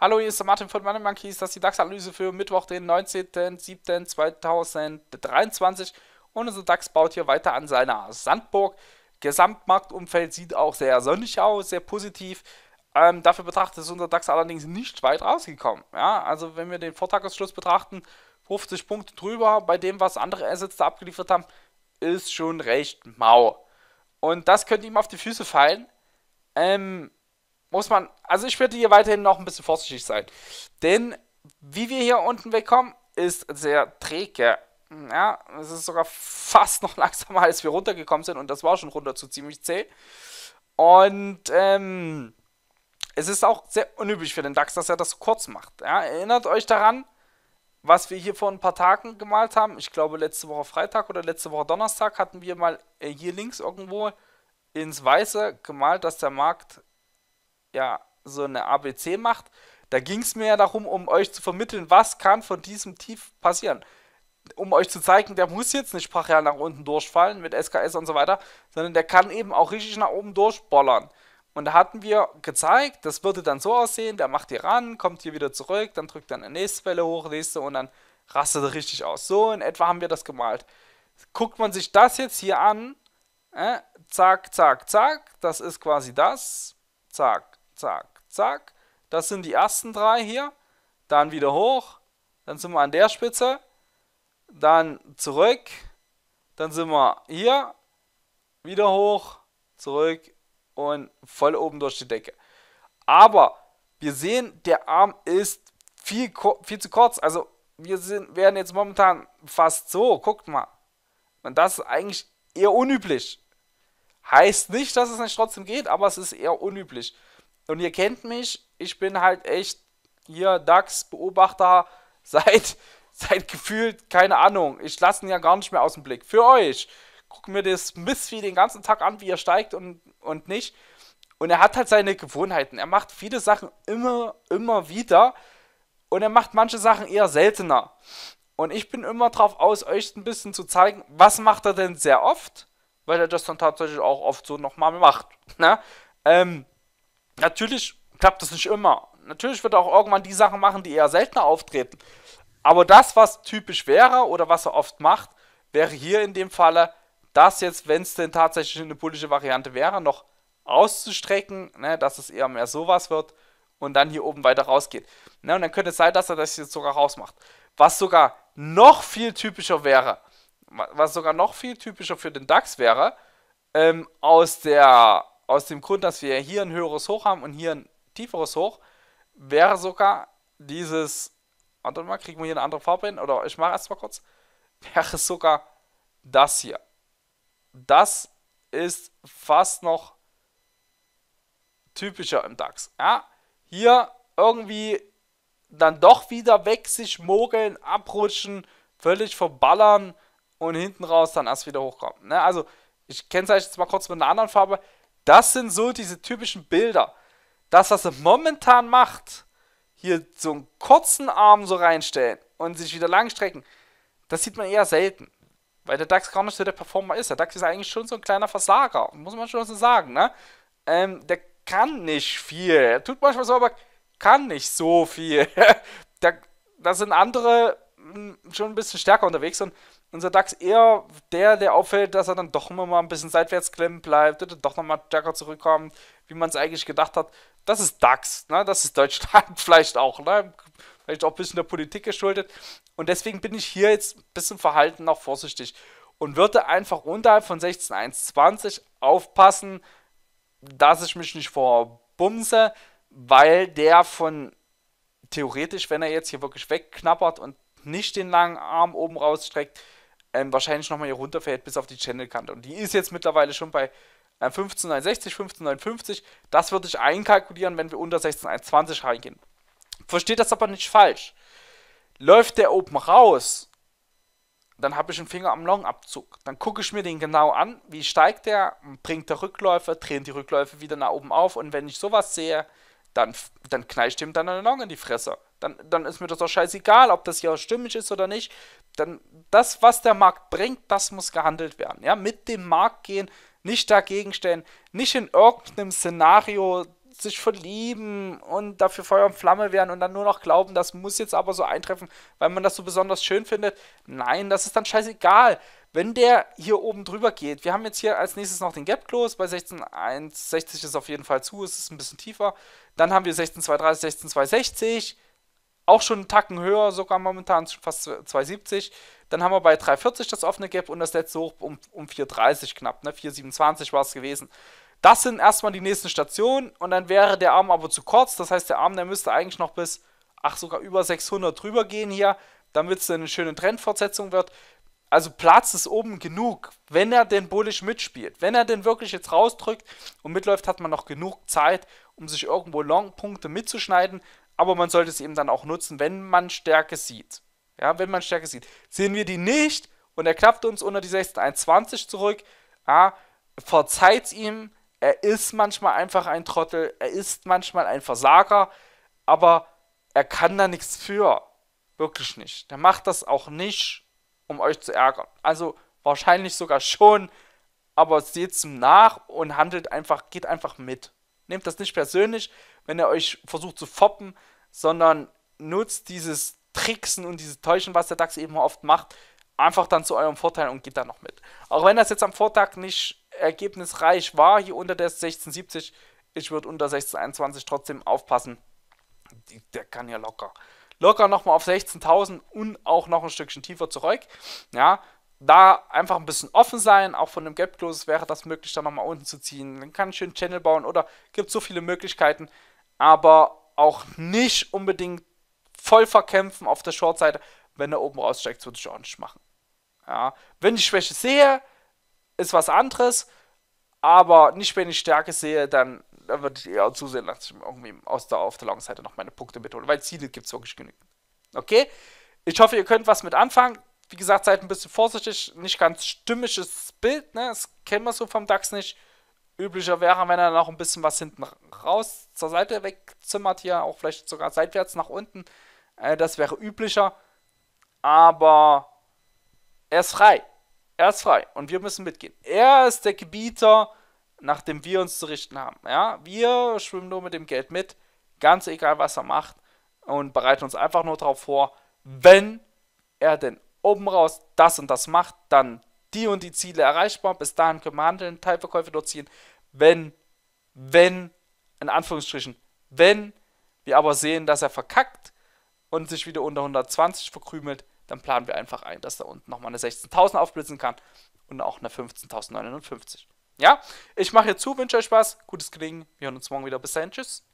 Hallo, hier ist der Martin von Money Monkeys. Das ist die DAX-Analyse für Mittwoch, den 19.07.2023. Und unser DAX baut hier weiter an seiner Sandburg. Gesamtmarktumfeld sieht auch sehr sonnig aus, sehr positiv. Ähm, dafür betrachtet ist unser DAX allerdings nicht weit rausgekommen. Ja, also, wenn wir den Vortagesschluss betrachten, 50 Punkte drüber, bei dem, was andere Assets da abgeliefert haben, ist schon recht mau. Und das könnte ihm auf die Füße fallen. Ähm, muss man, also ich würde hier weiterhin noch ein bisschen vorsichtig sein. Denn wie wir hier unten wegkommen, ist sehr träge. Ja, es ist sogar fast noch langsamer, als wir runtergekommen sind. Und das war schon runter zu ziemlich zäh. Und ähm, es ist auch sehr unüblich für den DAX, dass er das so kurz macht. Ja, erinnert euch daran, was wir hier vor ein paar Tagen gemalt haben, ich glaube letzte Woche Freitag oder letzte Woche Donnerstag, hatten wir mal äh, hier links irgendwo ins Weiße gemalt, dass der Markt ja so eine ABC macht. Da ging es mir ja darum, um euch zu vermitteln, was kann von diesem Tief passieren. Um euch zu zeigen, der muss jetzt nicht brachial nach unten durchfallen mit SKS und so weiter, sondern der kann eben auch richtig nach oben durchbollern. Und da hatten wir gezeigt, das würde dann so aussehen, der macht hier ran, kommt hier wieder zurück, dann drückt dann eine nächste Welle hoch, nächste und dann rastet er richtig aus. So in etwa haben wir das gemalt. Guckt man sich das jetzt hier an, äh, zack, zack, zack, das ist quasi das, zack, zack, zack, das sind die ersten drei hier, dann wieder hoch, dann sind wir an der Spitze, dann zurück, dann sind wir hier, wieder hoch, zurück, und voll oben durch die Decke. Aber wir sehen, der Arm ist viel, viel zu kurz. Also wir sind, werden jetzt momentan fast so. Guckt mal. Und das ist eigentlich eher unüblich. Heißt nicht, dass es nicht trotzdem geht, aber es ist eher unüblich. Und ihr kennt mich, ich bin halt echt hier DAX-Beobachter seit, seit gefühlt, keine Ahnung. Ich lasse ihn ja gar nicht mehr aus dem Blick. Für euch gucke mir das Missvieh den ganzen Tag an, wie er steigt und, und nicht. Und er hat halt seine Gewohnheiten. Er macht viele Sachen immer, immer wieder. Und er macht manche Sachen eher seltener. Und ich bin immer drauf aus, euch ein bisschen zu zeigen, was macht er denn sehr oft, weil er das dann tatsächlich auch oft so nochmal macht. Ne? Ähm, natürlich klappt das nicht immer. Natürlich wird er auch irgendwann die Sachen machen, die eher seltener auftreten. Aber das, was typisch wäre oder was er oft macht, wäre hier in dem Falle das jetzt, wenn es denn tatsächlich eine politische Variante wäre, noch auszustrecken, ne, dass es eher mehr sowas wird und dann hier oben weiter rausgeht. Ne, und dann könnte es sein, dass er das jetzt sogar rausmacht. Was sogar noch viel typischer wäre, was sogar noch viel typischer für den DAX wäre, ähm, aus, der, aus dem Grund, dass wir hier ein höheres Hoch haben und hier ein tieferes Hoch, wäre sogar dieses, warte mal, kriegen wir hier eine andere Farbe hin? Oder ich mache erst mal kurz, wäre sogar das hier das ist fast noch typischer im DAX. Ja? Hier irgendwie dann doch wieder weg sich mogeln, abrutschen, völlig verballern und hinten raus dann erst wieder hochkommen. Ne? Also ich kennzeichne jetzt mal kurz mit einer anderen Farbe. Das sind so diese typischen Bilder. Das, was er momentan macht, hier so einen kurzen Arm so reinstellen und sich wieder langstrecken, das sieht man eher selten. Weil der DAX gar nicht so der Performer ist. Der DAX ist eigentlich schon so ein kleiner Versager, muss man schon so sagen, ne? Ähm, der kann nicht viel. Er tut manchmal so, aber kann nicht so viel. da, da sind andere hm, schon ein bisschen stärker unterwegs und unser DAX eher der, der auffällt, dass er dann doch immer mal ein bisschen seitwärts klemmen bleibt, doch nochmal stärker zurückkommt, wie man es eigentlich gedacht hat. Das ist DAX, ne? das ist Deutschland vielleicht auch. Ne? vielleicht auch ein bisschen der Politik geschuldet. Und deswegen bin ich hier jetzt ein bisschen verhalten noch vorsichtig und würde einfach unterhalb von 16.1.20 aufpassen, dass ich mich nicht verbumse, weil der von theoretisch, wenn er jetzt hier wirklich wegknappert und nicht den langen Arm oben rausstreckt, ähm, wahrscheinlich nochmal hier runterfällt bis auf die Channelkante. Und die ist jetzt mittlerweile schon bei äh, 15,69, 15,59. Das würde ich einkalkulieren, wenn wir unter 16,120 reingehen. Versteht das aber nicht falsch. Läuft der oben raus, dann habe ich einen Finger am Long-Abzug. Dann gucke ich mir den genau an, wie steigt der, bringt der Rückläufe, drehen die Rückläufe wieder nach oben auf und wenn ich sowas sehe, dann, dann kneicht dem dann eine Long in die Fresse. Dann, dann ist mir das doch scheißegal, ob das hier stimmig ist oder nicht. Dann das, was der Markt bringt, das muss gehandelt werden. Ja, mit dem Markt gehen, nicht dagegen stellen, nicht in irgendeinem Szenario sich verlieben und dafür Feuer und Flamme werden und dann nur noch glauben, das muss jetzt aber so eintreffen, weil man das so besonders schön findet. Nein, das ist dann scheißegal. Wenn der hier oben drüber geht, wir haben jetzt hier als nächstes noch den Gap Close, bei 16,160 ist auf jeden Fall zu, es ist ein bisschen tiefer. Dann haben wir 16,230, 16,260, auch schon einen Tacken höher, sogar momentan fast 270. Dann haben wir bei 340 das offene Gap und das letzte hoch um, um 430 knapp, ne? 427 war es gewesen. Das sind erstmal die nächsten Stationen und dann wäre der Arm aber zu kurz. Das heißt, der Arm, der müsste eigentlich noch bis, ach sogar über 600 drüber gehen hier, damit es eine schöne Trendfortsetzung wird. Also Platz ist oben genug, wenn er denn bullisch mitspielt. Wenn er denn wirklich jetzt rausdrückt und mitläuft, hat man noch genug Zeit, um sich irgendwo Long-Punkte mitzuschneiden. Aber man sollte es eben dann auch nutzen, wenn man Stärke sieht. Ja, wenn man Stärke sieht. Sehen wir die nicht und er klappt uns unter die 16.120 zurück, ja, verzeiht ihm, er ist manchmal einfach ein Trottel, er ist manchmal ein Versager, aber er kann da nichts für. Wirklich nicht. Der macht das auch nicht, um euch zu ärgern. Also wahrscheinlich sogar schon, aber seht es ihm nach und handelt einfach, geht einfach mit. Nehmt das nicht persönlich, wenn er euch versucht zu foppen, sondern nutzt dieses Tricksen und dieses Täuschen, was der DAX eben oft macht, einfach dann zu eurem Vorteil und geht dann noch mit. Auch wenn das jetzt am Vortag nicht ergebnisreich war hier unter der 1670. Ich würde unter 1621 trotzdem aufpassen. Der kann ja locker. Locker nochmal auf 16.000 und auch noch ein Stückchen tiefer zurück. Ja, da einfach ein bisschen offen sein, auch von dem Gap Closes wäre das möglich, da nochmal unten zu ziehen. Dann kann ich schön Channel bauen oder gibt so viele Möglichkeiten, aber auch nicht unbedingt voll verkämpfen auf der Short-Seite. Wenn er oben raussteigt, würde ich auch nicht machen. Ja, wenn ich Schwäche sehe, ist was anderes, aber nicht, wenn ich Stärke sehe, dann, dann würde ich eher zusehen, dass ich irgendwie aus der, auf der langen Seite noch meine Punkte mitholen, weil Ziele gibt es wirklich genügend. Okay? Ich hoffe, ihr könnt was mit anfangen. Wie gesagt, seid ein bisschen vorsichtig, nicht ganz stimmisches Bild, ne? das kennen wir so vom DAX nicht. Üblicher wäre, wenn er noch ein bisschen was hinten raus zur Seite wegzimmert, hier auch vielleicht sogar seitwärts nach unten. Äh, das wäre üblicher, aber er ist frei. Er ist frei und wir müssen mitgehen. Er ist der Gebieter, nach dem wir uns zu richten haben. Ja? Wir schwimmen nur mit dem Geld mit, ganz egal, was er macht, und bereiten uns einfach nur darauf vor, wenn er denn oben raus das und das macht, dann die und die Ziele erreichbar, bis dahin können wir handeln, Teilverkäufe dort ziehen. Wenn, wenn, in Anführungsstrichen, wenn wir aber sehen, dass er verkackt und sich wieder unter 120 verkrümelt, dann planen wir einfach ein, dass da unten nochmal eine 16.000 aufblitzen kann und auch eine 15.059. Ja, ich mache hier zu, wünsche euch Spaß, gutes Gelingen, wir hören uns morgen wieder. Bis dahin, tschüss.